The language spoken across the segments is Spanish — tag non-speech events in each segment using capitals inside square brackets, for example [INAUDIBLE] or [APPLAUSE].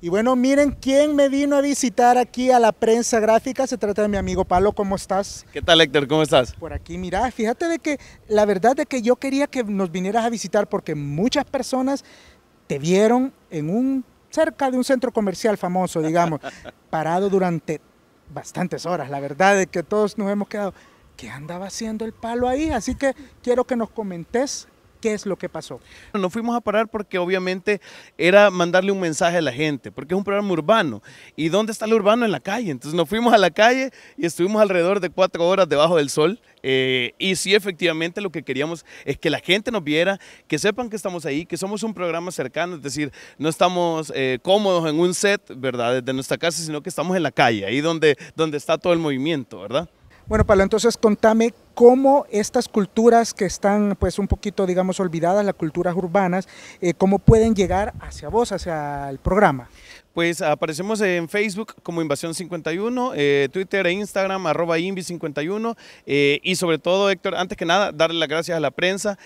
Y bueno, miren quién me vino a visitar aquí a la prensa gráfica. Se trata de mi amigo Palo, ¿cómo estás? ¿Qué tal, Héctor? ¿Cómo estás? Por aquí, mira, fíjate de que la verdad de que yo quería que nos vinieras a visitar porque muchas personas te vieron en un cerca de un centro comercial famoso, digamos, [LAUGHS] parado durante bastantes horas. La verdad de que todos nos hemos quedado, ¿qué andaba haciendo el Palo ahí? Así que quiero que nos comentes qué es lo que pasó. Nos fuimos a parar porque obviamente era mandarle un mensaje a la gente, porque es un programa urbano. ¿Y dónde está el urbano? En la calle. Entonces nos fuimos a la calle y estuvimos alrededor de cuatro horas debajo del sol. Eh, y sí, efectivamente lo que queríamos es que la gente nos viera, que sepan que estamos ahí, que somos un programa cercano, es decir, no estamos eh, cómodos en un set, ¿verdad? Desde nuestra casa, sino que estamos en la calle, ahí donde, donde está todo el movimiento, ¿verdad? Bueno, Pablo, entonces contame cómo estas culturas que están pues un poquito digamos olvidadas, las culturas urbanas, eh, cómo pueden llegar hacia vos, hacia el programa. Pues aparecemos en Facebook como Invasión 51, eh, Twitter e Instagram, arroba Invi51. Eh, y sobre todo, Héctor, antes que nada, darle las gracias a la prensa,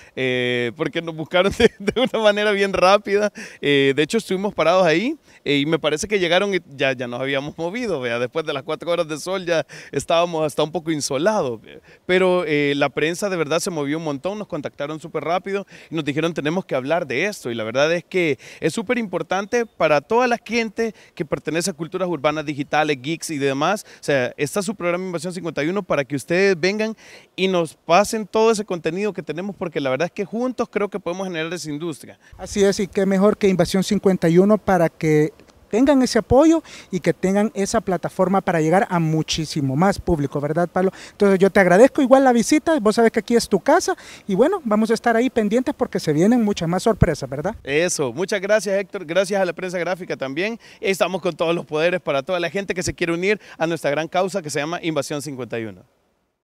porque nos buscaron [LAUGHS] de, una manera bien rápida. de hecho, estuvimos parados ahí y me parece que llegaron y ya, ya nos habíamos movido. ¿vea? Después de las cuatro horas de sol ya estábamos hasta un poco insolados. Pero eh, la prensa de verdad se movió un montón, nos contactaron súper rápido y nos dijeron tenemos que hablar de esto. Y la verdad es que es súper importante para toda la gente que pertenece a culturas urbanas digitales, geeks y demás. O sea, está su programa Invasión 51 para que ustedes vengan y nos pasen todo ese contenido que tenemos porque la verdad es que juntos creo que podemos generar esa industria. Así es, y qué mejor que Invasión 51 para que tengan ese apoyo y que tengan esa plataforma para llegar a muchísimo más público, ¿verdad, Pablo? Entonces yo te agradezco igual la visita, vos sabes que aquí es tu casa y bueno, vamos a estar ahí pendientes porque se vienen muchas más sorpresas, ¿verdad? Eso, muchas gracias Héctor, gracias a la prensa gráfica también. Estamos con todos los poderes para toda la gente que se quiere unir a nuestra gran causa que se llama Invasión 51.